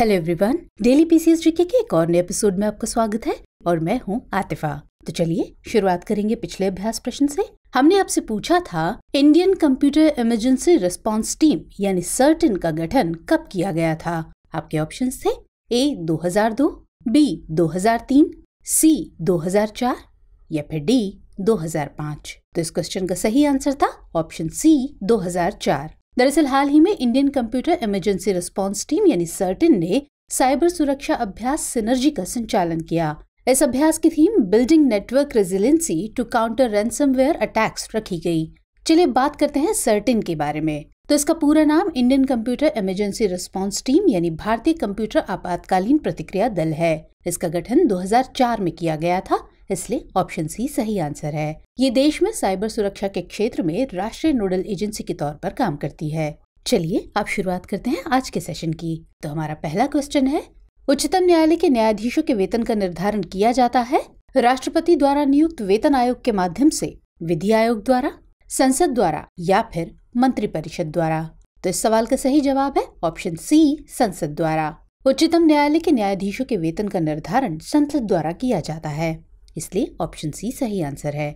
Hello everyone daily PCS GK के एक और नए एपिसोड में आपका स्वागत है और मैं हूं आतिफा तो चलिए शुरुआत करेंगे पिछले अभ्यास प्रश्न से हमने आपसे पूछा था Indian computer emergency response team यानी सर्टिन का गठन कब किया गया था आपके ऑप्शन थे ए 2002, बी 2003, सी 2004 या फिर डी 2005। तो इस क्वेश्चन का सही आंसर था ऑप्शन सी 2004। दरअसल हाल ही में Indian computer emergency response team यानी सर्टिन ने साइबर सुरक्षा अभ्यास सिनर्जी का संचालन किया इस अभ्यास की theme building network resiliency to counter ransomware attacks रखी गई चलिए बात करते हैं सर्टिन के बारे में तो इसका पूरा नाम Indian computer emergency response team यानी भारतीय कंप्यूटर आपातकालीन प्रतिक्रिया दल है इसका गठन 2004 में किया गया था इसलिए ऑप्शन सी सही आंसर है ये देश में साइबर सुरक्षा के क्षेत्र में राष्ट्रीय नोडल एजेंसी के तौर पर काम करती है चलिए आप शुरुआत करते हैं आज के सेशन की तो हमारा पहला क्वेश्चन है उच्चतम न्यायालय के न्यायाधीशों के वेतन का निर्धारण किया जाता है राष्ट्रपति द्वारा नियुक्त वेतन आयोग के माध्यम से विधि आयोग द्वारा संसद द्वारा या फिर मंत्रिपरिषद द्वारा तो इस सवाल का सही जवाब है ऑप्शन सी संसद द्वारा उच्चतम न्यायालय के न्यायाधीशों के वेतन का निर्धारण संसद द्वारा किया जाता है इसलिए ऑप्शन सी सही आंसर है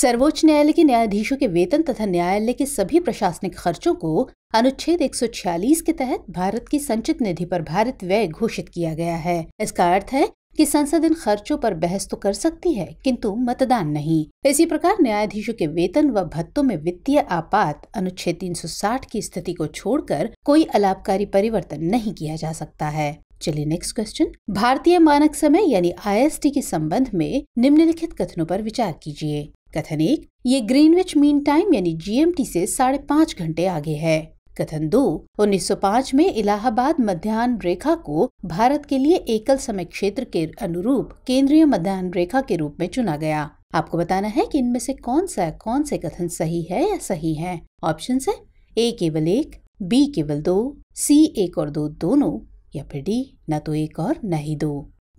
सर्वोच्च न्यायालय के न्यायाधीशों के वेतन तथा न्यायालय के सभी प्रशासनिक खर्चों को अनुच्छेद 146 के तहत भारत की संचित निधि पर भारत व्यय घोषित किया गया है इसका अर्थ है कि संसद इन खर्चों पर बहस तो कर सकती है किंतु मतदान नहीं इसी प्रकार न्यायाधीशों के वेतन व भत्तों में वित्तीय आपात अनुच्छेद 360 की स्थिति को छोड़कर कोई अलाभकारी परिवर्तन नहीं किया जा सकता है चलिए नेक्स्ट क्वेश्चन भारतीय मानक समय यानी आईएसटी के संबंध में निम्नलिखित कथनों पर विचार कीजिए कथन एक ये ग्रीनविच मीन टाइम यानी जीएमटी से साढ़े पाँच घंटे आगे है कथन दो 1905 में इलाहाबाद मध्यान्ह रेखा को भारत के लिए एकल समय क्षेत्र के अनुरूप केंद्रीय मध्यान्ह रेखा के रूप में चुना गया आपको बताना है कि इनमें से कौन सा कौन से कथन सही है या सही है ऑप्शन है ए केवल एक बी केवल दो सी एक और दो दोनों या फिर डी ना तो एक और न ही दो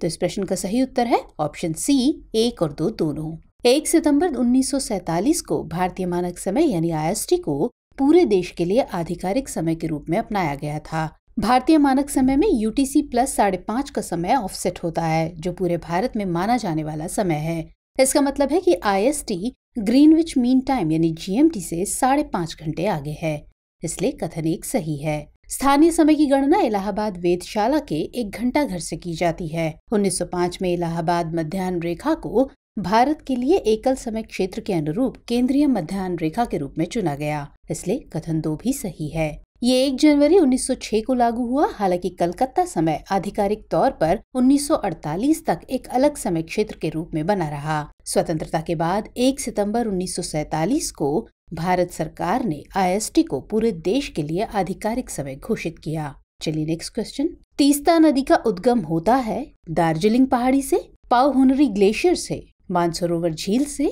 तो इस प्रश्न का सही उत्तर है ऑप्शन सी एक और दो दोनों एक सितंबर 1947 को भारतीय मानक समय यानी आई को पूरे देश के लिए आधिकारिक समय के रूप में अपनाया गया था भारतीय मानक समय में यूटीसी प्लस साढ़े पाँच का समय ऑफसेट होता है जो पूरे भारत में माना जाने वाला समय है इसका मतलब है कि आईएसटी ग्रीनविच मीन टाइम यानी जीएमटी से साढ़े पाँच घंटे आगे है इसलिए कथन एक सही है स्थानीय समय की गणना इलाहाबाद वेदशाला के एक घंटा घर से की जाती है 1905 में इलाहाबाद मध्यान्ह रेखा को भारत के लिए एकल समय क्षेत्र के अनुरूप केंद्रीय मध्यान्ह रेखा के रूप में चुना गया इसलिए कथन दो भी सही है ये 1 जनवरी 1906 को लागू हुआ हालांकि कलकत्ता समय आधिकारिक तौर पर 1948 तक एक अलग समय क्षेत्र के रूप में बना रहा स्वतंत्रता के बाद 1 सितंबर 1947 को भारत सरकार ने आईएसटी को पूरे देश के लिए आधिकारिक समय घोषित किया चलिए नेक्स्ट क्वेश्चन तीस्ता नदी का उद्गम होता है दार्जिलिंग पहाड़ी से हुनरी ग्लेशियर से मानसरोवर झील से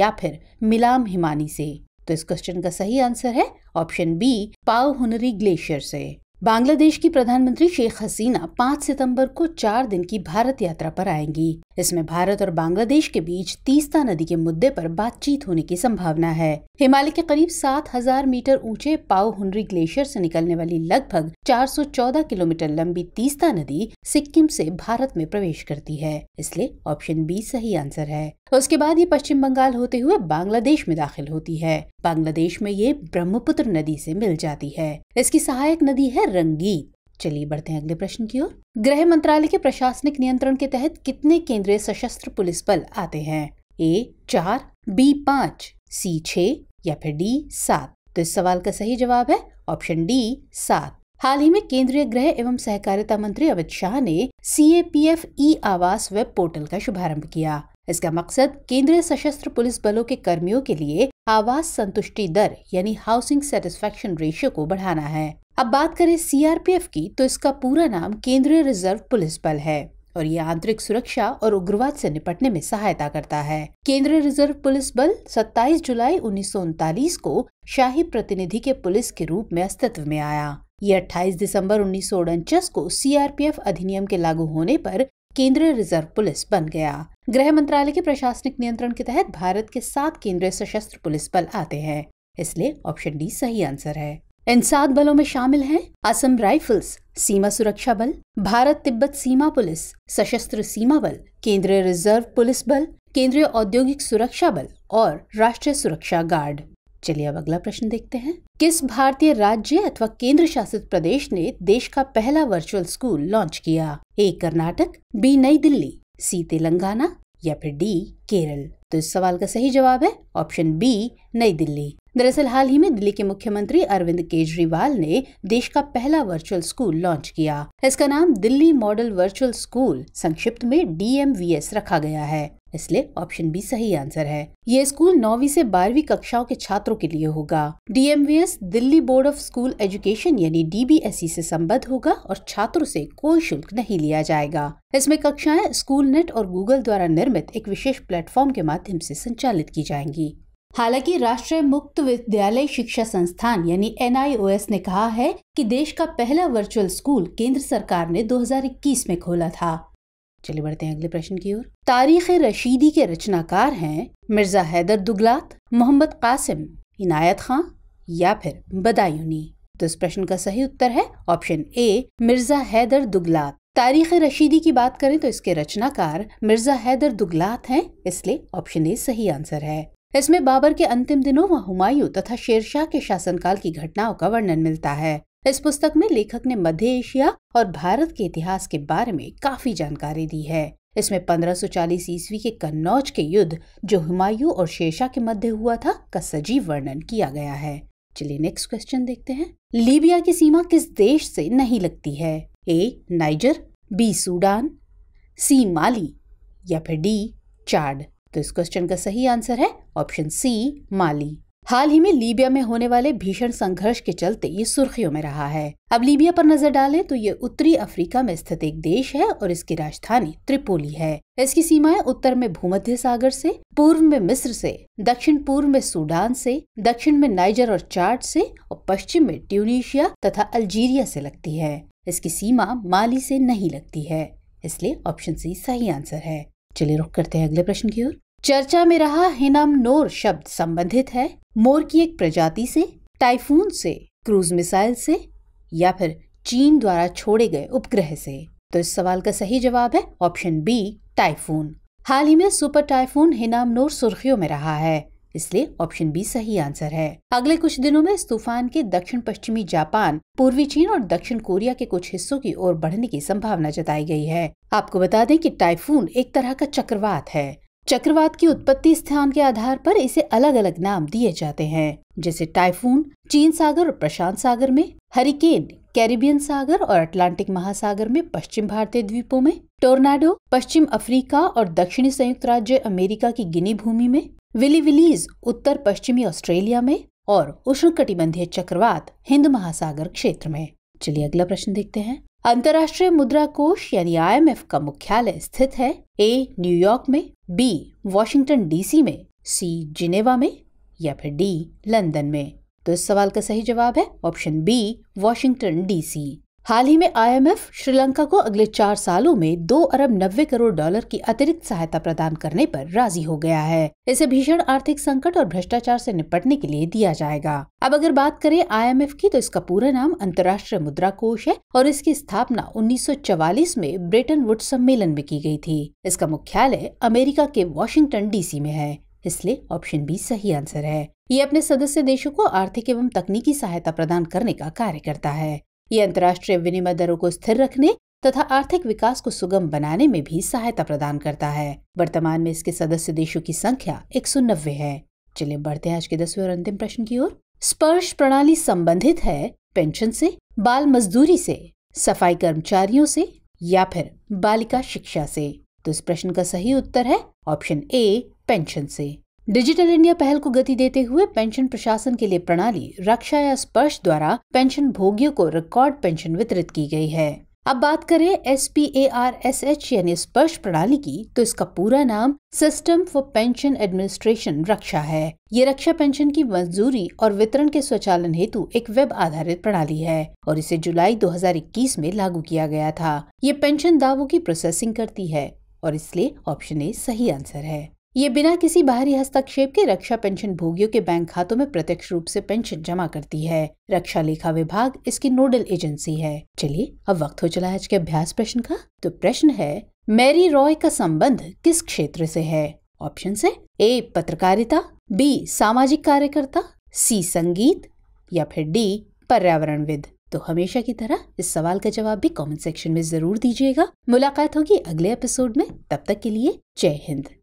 या फिर मिलाम हिमानी से तो इस क्वेश्चन का सही आंसर है ऑप्शन बी हुनरी ग्लेशियर से बांग्लादेश की प्रधानमंत्री शेख हसीना 5 सितंबर को चार दिन की भारत यात्रा पर आएंगी इसमें भारत और बांग्लादेश के बीच तीस्ता नदी के मुद्दे पर बातचीत होने की संभावना है हिमालय के करीब 7000 मीटर ऊंचे पाओ हुनरी ग्लेशियर से निकलने वाली लगभग 414 किलोमीटर लंबी तीस्ता नदी सिक्किम से भारत में प्रवेश करती है इसलिए ऑप्शन बी सही आंसर है उसके बाद ये पश्चिम बंगाल होते हुए बांग्लादेश में दाखिल होती है बांग्लादेश में ये ब्रह्मपुत्र नदी से मिल जाती है इसकी सहायक नदी है रंगीत चलिए बढ़ते हैं अगले प्रश्न की ओर गृह मंत्रालय के प्रशासनिक नियंत्रण के तहत कितने केंद्रीय सशस्त्र पुलिस बल आते हैं ए चार बी पाँच सी छ या फिर डी सात तो इस सवाल का सही जवाब है ऑप्शन डी सात हाल ही में केंद्रीय गृह एवं सहकारिता मंत्री अमित शाह ने सी ए पी एफ ई आवास वेब पोर्टल का शुभारंभ किया इसका मकसद केंद्रीय सशस्त्र पुलिस बलों के कर्मियों के लिए आवास संतुष्टि दर यानी हाउसिंग सेटिस्फेक्शन रेशियो को बढ़ाना है अब बात करें सीआरपीएफ की तो इसका पूरा नाम केंद्रीय रिजर्व पुलिस बल है और ये आंतरिक सुरक्षा और उग्रवाद से निपटने में सहायता करता है केंद्रीय रिजर्व पुलिस बल 27 जुलाई उन्नीस को शाही प्रतिनिधि के पुलिस के रूप में अस्तित्व में आया ये 28 दिसंबर उन्नीस को सीआरपीएफ अधिनियम के लागू होने पर केंद्रीय रिजर्व पुलिस बन गया गृह मंत्रालय के प्रशासनिक नियंत्रण के तहत भारत के सात केंद्रीय सशस्त्र पुलिस बल आते हैं इसलिए ऑप्शन डी सही आंसर है इन सात बलों में शामिल हैं असम राइफल्स सीमा सुरक्षा बल भारत तिब्बत सीमा पुलिस सशस्त्र सीमा बल केंद्रीय रिजर्व पुलिस बल केंद्रीय औद्योगिक सुरक्षा बल और राष्ट्रीय सुरक्षा गार्ड चलिए अब अगला प्रश्न देखते हैं किस भारतीय राज्य अथवा केंद्र शासित प्रदेश ने देश का पहला वर्चुअल स्कूल लॉन्च किया ए कर्नाटक बी नई दिल्ली सी तेलंगाना या फिर डी केरल तो इस सवाल का सही जवाब है ऑप्शन बी नई दिल्ली दरअसल हाल ही में दिल्ली के मुख्यमंत्री अरविंद केजरीवाल ने देश का पहला वर्चुअल स्कूल लॉन्च किया इसका नाम दिल्ली मॉडल वर्चुअल स्कूल संक्षिप्त में डीएमवीएस रखा गया है इसलिए ऑप्शन बी सही आंसर है ये स्कूल नौवीं से बारहवीं कक्षाओं के छात्रों के लिए होगा DMVS Delhi board of school education यानी डीबीएसई e से संबद्ध होगा और छात्रों से कोई शुल्क नहीं लिया जाएगा इसमें कक्षाएं स्कूल नेट और गूगल द्वारा निर्मित एक विशेष प्लेटफॉर्म के माध्यम से संचालित की जाएंगी हालांकि राष्ट्रीय मुक्त विद्यालय शिक्षा संस्थान यानी एन ने कहा है कि देश का पहला वर्चुअल स्कूल केंद्र सरकार ने 2021 में खोला था चलिए बढ़ते हैं अगले प्रश्न की ओर तारीख रशीदी के रचनाकार हैं मिर्जा हैदर दुगलात मोहम्मद कासिम इनायत खां या फिर बदायूनी तो इस प्रश्न का सही उत्तर है ऑप्शन ए मिर्जा हैदर दुगलात तारीख रशीदी की बात करें तो इसके रचनाकार मिर्जा हैदर दुगलात हैं इसलिए ऑप्शन ए सही आंसर है इसमें बाबर के अंतिम दिनों व हुमायूं तथा शेरशाह के शासनकाल की घटनाओं का वर्णन मिलता है इस पुस्तक में लेखक ने मध्य एशिया और भारत के इतिहास के बारे में काफी जानकारी दी है इसमें 1540 ईस्वी के कन्नौज के युद्ध जो हुमायूं और शेरशाह के मध्य हुआ था का सजीव वर्णन किया गया है चलिए नेक्स्ट क्वेश्चन देखते हैं लीबिया की सीमा किस देश से नहीं लगती है A Niger B Sudan C Mali या फिर डी चार्ड तो इस क्वेश्चन का सही आंसर है ऑप्शन सी माली हाल ही में लीबिया में होने वाले भीषण संघर्ष के चलते ये सुर्खियों में रहा है अब लीबिया पर नजर डालें तो ये उत्तरी अफ्रीका में स्थित एक देश है और इसकी राजधानी त्रिपोली है इसकी सीमाएं उत्तर में भूमध्य सागर से पूर्व में मिस्र से दक्षिण पूर्व में सूडान से दक्षिण में नाइजर और चार्ट से और पश्चिम में ट्यूनिशिया तथा अल्जीरिया से लगती है इसकी सीमा माली से नहीं लगती है इसलिए ऑप्शन सी सही आंसर है चलिए रुख करते हैं अगले प्रश्न की ओर चर्चा में रहा हिनम नोर शब्द संबंधित है मोर की एक प्रजाति से टाइफून से क्रूज मिसाइल से या फिर चीन द्वारा छोड़े गए उपग्रह से तो इस सवाल का सही जवाब है ऑप्शन बी टाइफून हाल ही में सुपर टाइफून हिनाम नोर सुर्खियों में रहा है इसलिए ऑप्शन बी सही आंसर है अगले कुछ दिनों में इस तूफान के दक्षिण पश्चिमी जापान पूर्वी चीन और दक्षिण कोरिया के कुछ हिस्सों की ओर बढ़ने की संभावना जताई गई है आपको बता दें कि टाइफून एक तरह का चक्रवात है चक्रवात की उत्पत्ति स्थान के आधार पर इसे अलग अलग नाम दिए जाते हैं जैसे टाइफून चीन सागर और प्रशांत सागर में हरिकेन कैरिबियन सागर और अटलांटिक महासागर में पश्चिम भारतीय द्वीपों में टोर्नाडो पश्चिम अफ्रीका और दक्षिणी संयुक्त राज्य अमेरिका की गिनी भूमि में विलीविलीज उत्तर पश्चिमी ऑस्ट्रेलिया में और उष्णकटिबंधीय चक्रवात हिंद महासागर क्षेत्र में चलिए अगला प्रश्न देखते हैं अंतर्राष्ट्रीय मुद्रा कोष यानी आईएमएफ का मुख्यालय स्थित है ए न्यूयॉर्क में बी वॉशिंगटन डीसी में सी जिनेवा में या फिर डी लंदन में तो इस सवाल का सही जवाब है ऑप्शन बी वॉशिंगटन डीसी हाल ही में आईएमएफ श्रीलंका को अगले चार सालों में दो अरब नब्बे करोड़ डॉलर की अतिरिक्त सहायता प्रदान करने पर राजी हो गया है इसे भीषण आर्थिक संकट और भ्रष्टाचार से निपटने के लिए दिया जाएगा अब अगर बात करें आईएमएफ की तो इसका पूरा नाम अंतर्राष्ट्रीय मुद्रा कोष है और इसकी स्थापना उन्नीस में ब्रिटेन वुड सम्मेलन में की गयी थी इसका मुख्यालय अमेरिका के वॉशिंगटन डीसी में है इसलिए ऑप्शन बी सही आंसर है ये अपने सदस्य देशों को आर्थिक एवं तकनीकी सहायता प्रदान करने का कार्य करता है ये अंतर्राष्ट्रीय विनिमय दरों को स्थिर रखने तथा आर्थिक विकास को सुगम बनाने में भी सहायता प्रदान करता है वर्तमान में इसके सदस्य देशों की संख्या एक है चलिए बढ़ते हैं आज के दसवें और अंतिम प्रश्न की ओर स्पर्श प्रणाली संबंधित है पेंशन से बाल मजदूरी से सफाई कर्मचारियों से या फिर बालिका शिक्षा से तो इस प्रश्न का सही उत्तर है ऑप्शन ए पेंशन से डिजिटल इंडिया पहल को गति देते हुए पेंशन प्रशासन के लिए प्रणाली रक्षा या स्पर्श द्वारा पेंशन भोगियों को रिकॉर्ड पेंशन वितरित की गई है अब बात करें S P A R S H यानी स्पर्श प्रणाली की तो इसका पूरा नाम system for pension administration Raksha है ये रक्षा पेंशन की मंजूरी और वितरण के स्वचालन हेतु एक वेब आधारित प्रणाली है और इसे जुलाई 2021 में लागू किया गया था ये पेंशन दावों की प्रोसेसिंग करती है और इसलिए ऑप्शन ए सही आंसर है ये बिना किसी बाहरी हस्तक्षेप के रक्षा पेंशन भोगियों के बैंक खातों में प्रत्यक्ष रूप से पेंशन जमा करती है रक्षा लेखा विभाग इसकी नोडल एजेंसी है चलिए अब वक्त हो चला है आज के अभ्यास प्रश्न का तो प्रश्न है मैरी रॉय का संबंध किस क्षेत्र से है ऑप्शन से ए पत्रकारिता बी सामाजिक कार्यकर्ता सी संगीत या फिर डी पर्यावरणविद तो हमेशा की तरह इस सवाल का जवाब भी कमेंट सेक्शन में जरूर दीजिएगा मुलाकात होगी अगले एपिसोड में तब तक के लिए जय हिंद